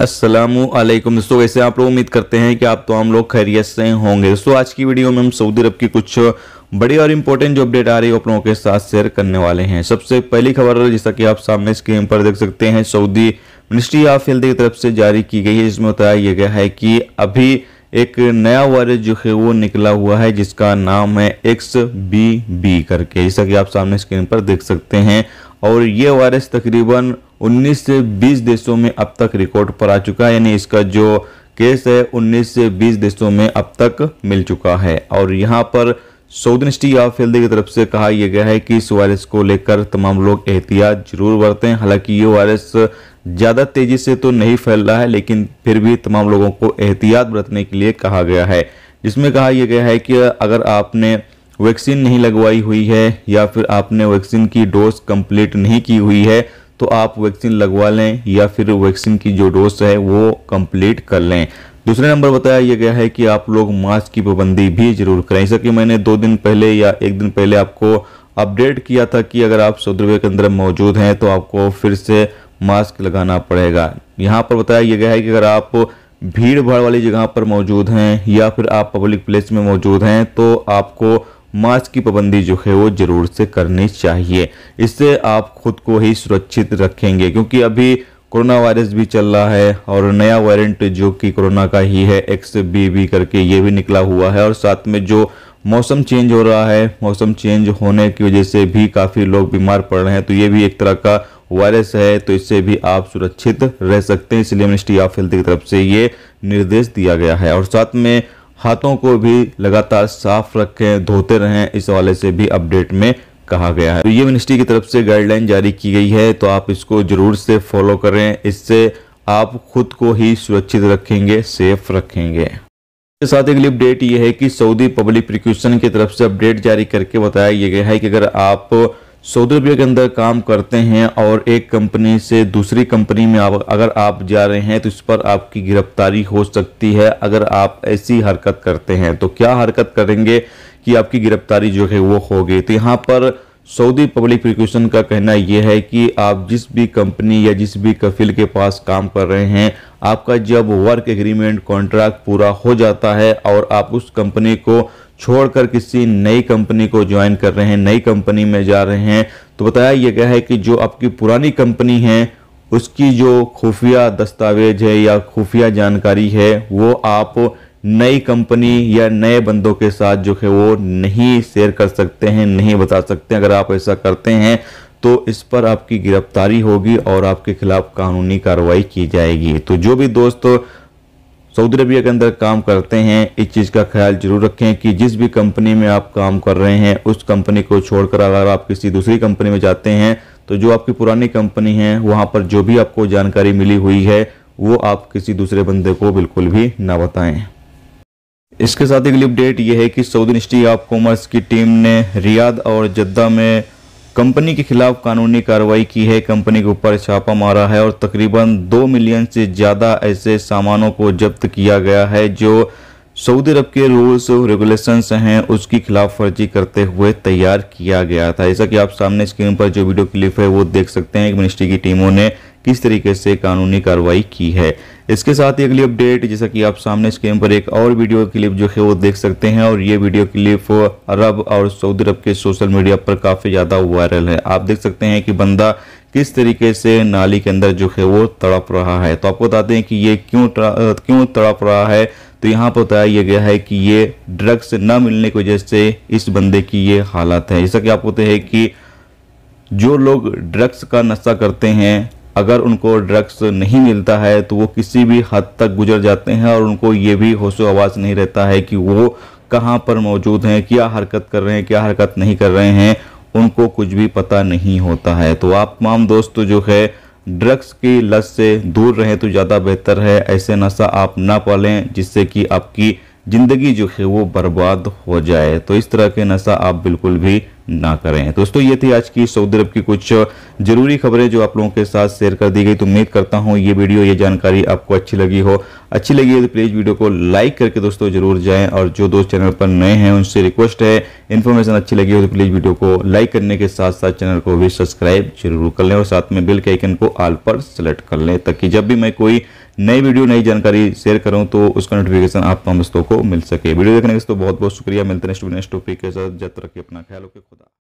असलम दोस्तों वैसे आप लोग उम्मीद करते हैं कि आप तो हम लोग खैरियत से होंगे दोस्तों आज की वीडियो में हम सऊदी अरब की कुछ बड़ी और इम्पोर्टेंट जो अपडेट आ रही है आप लोगों के साथ शेयर करने वाले हैं सबसे पहली खबर जैसा कि आप सामने स्क्रीन पर देख सकते हैं सऊदी मिनिस्ट्री ऑफ हेल्थ की तरफ से जारी की गई है जिसमें बताया गया है कि अभी एक नया वायरस जो है वो निकला हुआ है जिसका नाम है एक्स बी बी करके जैसा कि आप सामने स्क्रीन पर देख सकते हैं और ये वायरस तकरीबन 19 से 20 देशों में अब तक रिकॉर्ड पर आ चुका है यानी इसका जो केस है 19 से 20 देशों में अब तक मिल चुका है और यहाँ पर सऊदी इंस्टी ऑफ हेल्थ की तरफ से कहा यह गया है कि इस वायरस को लेकर तमाम लोग एहतियात जरूर बरतें हालांकि ये वायरस ज़्यादा तेज़ी से तो नहीं फैल रहा है लेकिन फिर भी तमाम लोगों को एहतियात बरतने के लिए कहा गया है जिसमें कहा यह गया है कि अगर आपने वैक्सीन नहीं लगवाई हुई है या फिर आपने वैक्सीन की डोज कंप्लीट नहीं की हुई है तो आप वैक्सीन लगवा लें या फिर वैक्सीन की जो डोज है वो कंप्लीट कर लें दूसरे नंबर बताया यह गया है कि आप लोग मास्क की पाबंदी भी जरूर करें जैसा कि मैंने दो दिन पहले या एक दिन पहले आपको अपडेट किया था कि अगर आप सौ के अंदर मौजूद हैं तो आपको फिर से मास्क लगाना पड़ेगा यहाँ पर बताया गया है कि अगर आप भीड़ भाड़ वाली जगह पर मौजूद हैं या फिर आप पब्लिक प्लेस में मौजूद हैं तो आपको मास्क की पाबंदी जो है वो ज़रूर से करनी चाहिए इससे आप खुद को ही सुरक्षित रखेंगे क्योंकि अभी कोरोना वायरस भी चल रहा है और नया वायरेंट जो कि कोरोना का ही है एक्स बी बी करके ये भी निकला हुआ है और साथ में जो मौसम चेंज हो रहा है मौसम चेंज होने की वजह से भी काफ़ी लोग बीमार पड़ रहे हैं तो ये भी एक तरह का वायरस है तो इससे भी आप सुरक्षित रह सकते हैं इसलिए मिनिस्ट्री ऑफ हेल्थ की तरफ से ये निर्देश दिया गया है और साथ में हाथों को भी लगातार साफ रखें धोते रहें इस हवाले से भी अपडेट में कहा गया है तो ये मिनिस्ट्री की तरफ से गाइडलाइन जारी की गई है तो आप इसको जरूर से फॉलो करें इससे आप खुद को ही सुरक्षित रखेंगे सेफ रखेंगे इसके साथ अगली अपडेट ये है कि सऊदी पब्लिक प्रिक्यूशन की तरफ से अपडेट जारी करके बताया गया है कि अगर आप सऊदी अरबिया के अंदर काम करते हैं और एक कंपनी से दूसरी कंपनी में आप अगर आप जा रहे हैं तो इस पर आपकी गिरफ्तारी हो सकती है अगर आप ऐसी हरकत करते हैं तो क्या हरकत करेंगे कि आपकी गिरफ्तारी जो है वो होगी तो यहाँ पर सऊदी पब्लिक प्रिक्यूशन का कहना यह है कि आप जिस भी कंपनी या जिस भी कफिल के पास काम कर रहे हैं आपका जब वर्क एग्रीमेंट कॉन्ट्रैक्ट पूरा हो जाता है और आप उस कंपनी को छोड़कर किसी नई कंपनी को ज्वाइन कर रहे हैं नई कंपनी में जा रहे हैं तो बताया यह गया है कि जो आपकी पुरानी कंपनी है उसकी जो खुफिया दस्तावेज है या खुफिया जानकारी है वो आप नई कंपनी या नए बंदों के साथ जो है वो नहीं शेयर कर सकते हैं नहीं बता सकते अगर आप ऐसा करते हैं तो इस पर आपकी गिरफ्तारी होगी और आपके खिलाफ कानूनी कार्रवाई की जाएगी तो जो भी दोस्तों सऊदी अरबिया के अंदर काम करते हैं इस चीज़ का ख्याल जरूर रखें कि जिस भी कंपनी में आप काम कर रहे हैं उस कंपनी को छोड़कर अगर आप किसी दूसरी कंपनी में जाते हैं तो जो आपकी पुरानी कंपनी है वहाँ पर जो भी आपको जानकारी मिली हुई है वो आप किसी दूसरे बंदे को बिल्कुल भी ना बताएं इसके साथ अगली अपडेट ये है कि सऊदी इंस्टी ऑफ कॉमर्स की टीम ने रियाद और जद्दा में कंपनी के खिलाफ कानूनी कार्रवाई की है कंपनी के ऊपर छापा मारा है और तकरीबन दो मिलियन से ज़्यादा ऐसे सामानों को जब्त किया गया है जो सऊदी अरब के रूल्स रेगुलेशंस हैं उसकी खिलाफ फर्जी करते हुए तैयार किया गया था जैसा कि आप सामने स्क्रीन पर जो वीडियो क्लिप है वो देख सकते हैं कि मिनिस्ट्री की टीमों ने किस तरीके से कानूनी कार्रवाई की है इसके साथ ही अगली अपडेट जैसा कि आप सामने स्क्रीन पर एक और वीडियो क्लिप जो है वो देख सकते हैं और ये वीडियो क्लिप अरब और सऊदी अरब के सोशल मीडिया पर काफ़ी ज़्यादा वायरल है आप देख सकते हैं कि बंदा किस तरीके से नाली के अंदर जो है वो तड़प रहा है तो आपको बताते हैं कि ये क्यों क्यों तड़प रहा है तो यहाँ पर बताया गया है कि ये ड्रग्स न मिलने की वजह से इस बंदे की ये हालत है जैसा कि आप होते हैं कि जो लोग ड्रग्स का नशा करते हैं अगर उनको ड्रग्स नहीं मिलता है तो वो किसी भी हद तक गुजर जाते हैं और उनको ये भी होशो आवाज़ नहीं रहता है कि वो कहाँ पर मौजूद हैं क्या हरकत कर रहे हैं क्या हरकत नहीं कर रहे हैं उनको कुछ भी पता नहीं होता है तो आप तमाम दोस्त जो है ड्रग्स की लत से दूर रहें तो ज़्यादा बेहतर है ऐसे नशा आप ना पालें जिससे कि आपकी ज़िंदगी जो है वो बर्बाद हो जाए तो इस तरह के नशा आप बिल्कुल भी ना करें दोस्तों ये थी आज की सऊदी अरब की कुछ जरूरी खबरें जो आप लोगों के साथ शेयर कर दी गई तो उम्मीद करता हूँ ये वीडियो ये जानकारी आपको अच्छी लगी हो अच्छी लगी है तो प्लीज़ वीडियो को लाइक करके दोस्तों जरूर जाएं और जो दोस्त चैनल पर नए हैं उनसे रिक्वेस्ट है इन्फॉर्मेशन अच्छी लगी हो तो प्लीज़ वीडियो को लाइक करने के साथ साथ चैनल को भी सब्सक्राइब जरूर कर लें और साथ में बिल के आइकन को आल पर सेलेक्ट कर लें ताकि जब भी मैं कोई नई वीडियो नई जानकारी शेयर करूँ तो उसका नोटिफिकेशन आप दोस्तों को मिल सके वीडियो देखने के दोस्तों बहुत बहुत शुक्रिया मिलते हैं नेक्स्ट टॉपिक के साथ जब तक अपना ख्याल रखिए 보다